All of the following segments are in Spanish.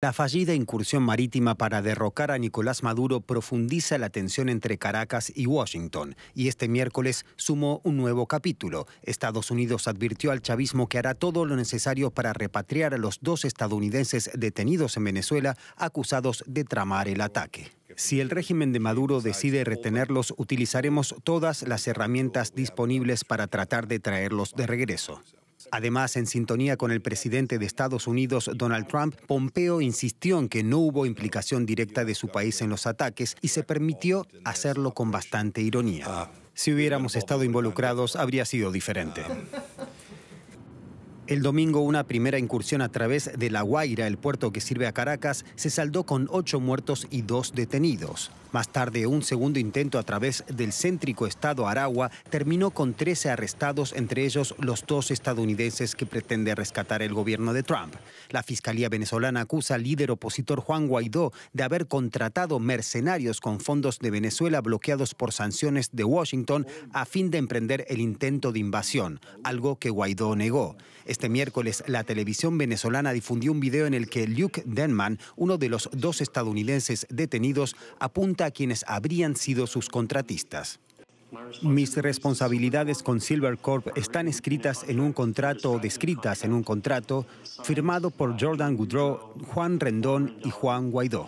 La fallida incursión marítima para derrocar a Nicolás Maduro profundiza la tensión entre Caracas y Washington, y este miércoles sumó un nuevo capítulo. Estados Unidos advirtió al chavismo que hará todo lo necesario para repatriar a los dos estadounidenses detenidos en Venezuela acusados de tramar el ataque. Si el régimen de Maduro decide retenerlos, utilizaremos todas las herramientas disponibles para tratar de traerlos de regreso. Además, en sintonía con el presidente de Estados Unidos, Donald Trump, Pompeo insistió en que no hubo implicación directa de su país en los ataques y se permitió hacerlo con bastante ironía. Si hubiéramos estado involucrados, habría sido diferente. El domingo, una primera incursión a través de La Guaira, el puerto que sirve a Caracas, se saldó con ocho muertos y dos detenidos. Más tarde, un segundo intento a través del céntrico estado Aragua terminó con 13 arrestados, entre ellos los dos estadounidenses que pretende rescatar el gobierno de Trump. La Fiscalía venezolana acusa al líder opositor Juan Guaidó de haber contratado mercenarios con fondos de Venezuela bloqueados por sanciones de Washington a fin de emprender el intento de invasión, algo que Guaidó negó. Este miércoles, la televisión venezolana difundió un video en el que Luke Denman, uno de los dos estadounidenses detenidos, apunta a quienes habrían sido sus contratistas. Mis responsabilidades con Silvercorp están escritas en un contrato o descritas en un contrato firmado por Jordan Goodrow, Juan Rendón y Juan Guaidó.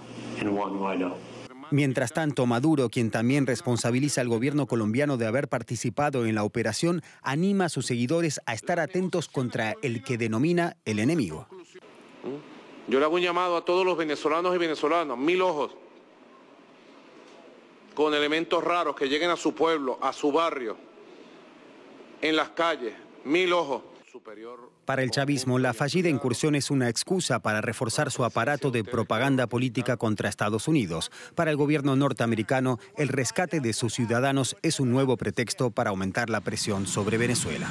Mientras tanto, Maduro, quien también responsabiliza al gobierno colombiano de haber participado en la operación, anima a sus seguidores a estar atentos contra el que denomina el enemigo. Yo le hago un llamado a todos los venezolanos y venezolanas, mil ojos, con elementos raros que lleguen a su pueblo, a su barrio, en las calles, mil ojos. Para el chavismo, la fallida incursión es una excusa para reforzar su aparato de propaganda política contra Estados Unidos. Para el gobierno norteamericano, el rescate de sus ciudadanos es un nuevo pretexto para aumentar la presión sobre Venezuela.